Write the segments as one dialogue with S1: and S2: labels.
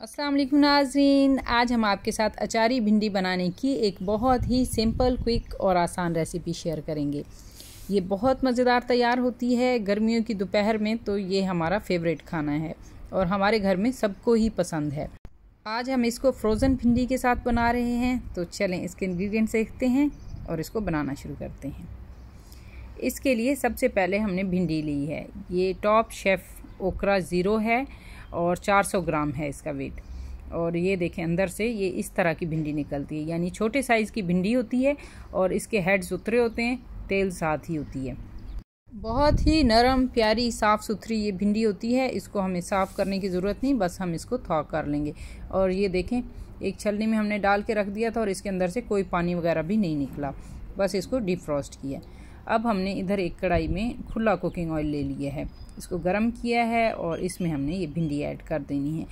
S1: वालेकुम नाजरीन आज हम आपके साथ अचारी भिंडी बनाने की एक बहुत ही सिंपल क्विक और आसान रेसिपी शेयर करेंगे ये बहुत मज़ेदार तैयार होती है गर्मियों की दोपहर में तो ये हमारा फेवरेट खाना है और हमारे घर में सबको ही पसंद है आज हम इसको फ्रोज़न भिंडी के साथ बना रहे हैं तो चलें इसके इन्ग्रीडियंट्स देखते हैं और इसको बनाना शुरू करते हैं इसके लिए सबसे पहले हमने भिंडी ली है ये टॉप शेफ़ ओकरा ज़ीरो है और 400 ग्राम है इसका वेट और ये देखें अंदर से ये इस तरह की भिंडी निकलती है यानी छोटे साइज़ की भिंडी होती है और इसके हेड्स उतरे होते हैं तेल साथ ही होती है बहुत ही नरम प्यारी साफ़ सुथरी ये भिंडी होती है इसको हमें साफ़ करने की ज़रूरत नहीं बस हम इसको थॉ कर लेंगे और ये देखें एक छलनी में हमने डाल के रख दिया था और इसके अंदर से कोई पानी वगैरह भी नहीं निकला बस इसको डिफ्रॉस्ट किया अब हमने इधर एक कढ़ाई में खुला कुकिंग ऑयल ले लिया है इसको गर्म किया है और इसमें हमने ये भिंडी ऐड कर देनी है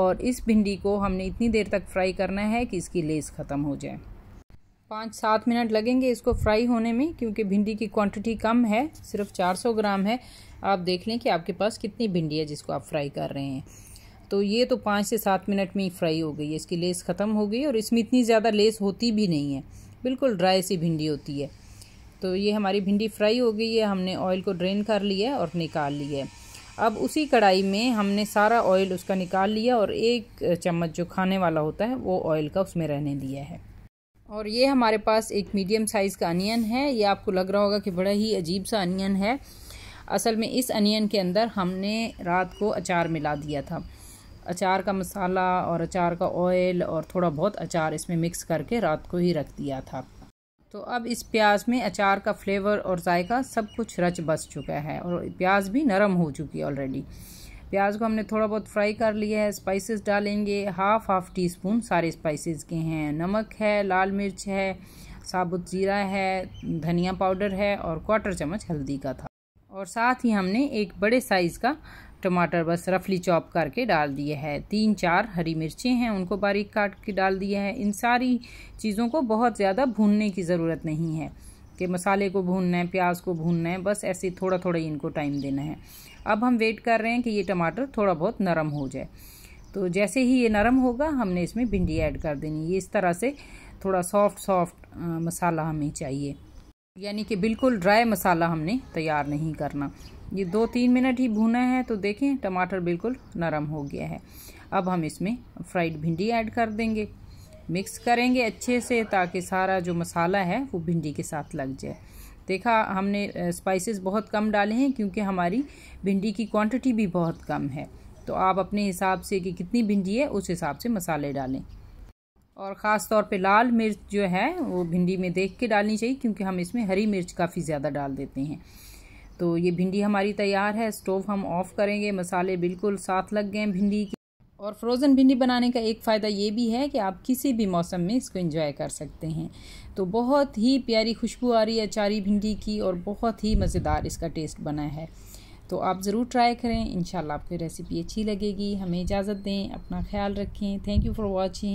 S1: और इस भिंडी को हमने इतनी देर तक फ्राई करना है कि इसकी लेस ख़त्म हो जाए पाँच सात मिनट लगेंगे इसको फ्राई होने में क्योंकि भिंडी की क्वांटिटी कम है सिर्फ 400 ग्राम है आप देख लें कि आपके पास कितनी भिंडी है जिसको आप फ्राई कर रहे हैं तो ये तो पाँच से सात मिनट में ही फ्राई हो गई है इसकी लेस ख़त्म हो गई और इसमें इतनी ज़्यादा लेस होती भी नहीं है बिल्कुल ड्राई सी भिंडी होती है तो ये हमारी भिंडी फ्राई हो गई है हमने ऑयल को ड्रेन कर लिया और निकाल लिया अब उसी कढ़ाई में हमने सारा ऑयल उसका निकाल लिया और एक चम्मच जो खाने वाला होता है वो ऑयल का उसमें रहने दिया है और ये हमारे पास एक मीडियम साइज़ का अनियन है ये आपको लग रहा होगा कि बड़ा ही अजीब सा अनियन है असल में इस अनियन के अंदर हमने रात को अचार मिला दिया था अचार का मसाला और अचार का ऑयल और थोड़ा बहुत अचार इसमें मिक्स करके रात को ही रख दिया था तो अब इस प्याज में अचार का फ्लेवर और जायका सब कुछ रच बस चुका है और प्याज भी नरम हो चुकी है ऑलरेडी प्याज को हमने थोड़ा बहुत फ्राई कर लिया है स्पाइसेस डालेंगे हाफ़ हाफ़ टी स्पून सारे स्पाइसेस के हैं नमक है लाल मिर्च है साबुत जीरा है धनिया पाउडर है और क्वार्टर चम्मच हल्दी का था और साथ ही हमने एक बड़े साइज़ का टमाटर बस रफली चॉप करके डाल दिए है तीन चार हरी मिर्चें हैं उनको बारीक काट के डाल दिए है इन सारी चीज़ों को बहुत ज़्यादा भूनने की ज़रूरत नहीं है कि मसाले को भूनना है प्याज को भूनना है बस ऐसे थोड़ा थोड़ा ही इनको टाइम देना है अब हम वेट कर रहे हैं कि ये टमाटर थोड़ा बहुत नरम हो जाए तो जैसे ही ये नरम होगा हमने इसमें भिंडी ऐड कर देनी ये इस तरह से थोड़ा सॉफ्ट सॉफ्ट मसाला हमें चाहिए यानी कि बिल्कुल ड्राई मसाला हमने तैयार नहीं करना ये दो तीन मिनट ही भूना है तो देखें टमाटर बिल्कुल नरम हो गया है अब हम इसमें फ्राइड भिंडी ऐड कर देंगे मिक्स करेंगे अच्छे से ताकि सारा जो मसाला है वो भिंडी के साथ लग जाए देखा हमने स्पाइसेस बहुत कम डाले हैं क्योंकि हमारी भिंडी की क्वांटिटी भी बहुत कम है तो आप अपने हिसाब से कि कितनी भिंडी है उस हिसाब से मसाले डालें और ख़ास तौर पे लाल मिर्च जो है वो भिंडी में देख के डालनी चाहिए क्योंकि हम इसमें हरी मिर्च काफ़ी ज़्यादा डाल देते हैं तो ये भिंडी हमारी तैयार है स्टोव हम ऑफ़ करेंगे मसाले बिल्कुल साथ लग गए हैं भिंडी के और फ्रोज़न भिंडी बनाने का एक फ़ायदा ये भी है कि आप किसी भी मौसम में इसको इंजॉय कर सकते हैं तो बहुत ही प्यारी खुशबू आ रही है अचारी भिंडी की और बहुत ही मज़ेदार इसका टेस्ट बना है तो आप ज़रूर ट्राई करें इन आपको रेसिपी अच्छी लगेगी हमें इजाज़त दें अपना ख्याल रखें थैंक यू फॉर वॉचिंग